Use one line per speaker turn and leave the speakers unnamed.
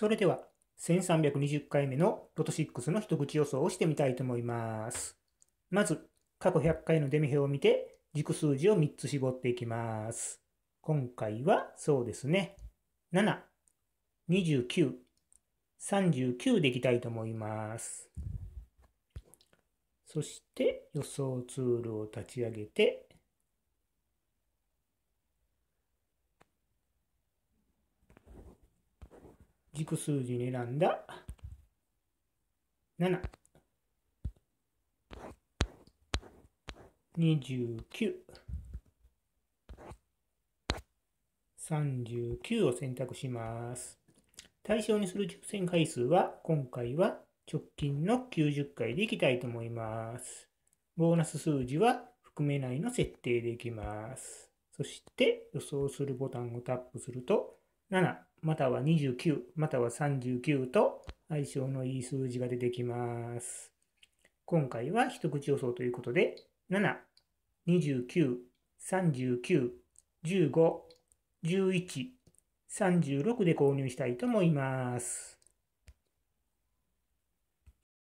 それでは1320回目のロト6の一口予想をしてみたいと思います。まず、過去100回のデミ表を見て、軸数字を3つ絞っていきます。今回はそうですね。7、29、39でいきたいと思います。そして予想ツールを立ち上げ
て、軸数字に選んだ7。29。
39を選択します。対象にする抽選回数は、今回は直近の90回でいきたいと思います。ボーナス数字は含めないの設定できます。そして、予想するボタンをタップすると、7、または29、または39と相性のいい数字が出てきます。今回は一口予想ということで、7、29、39、15、11、
36で購入したいと思います。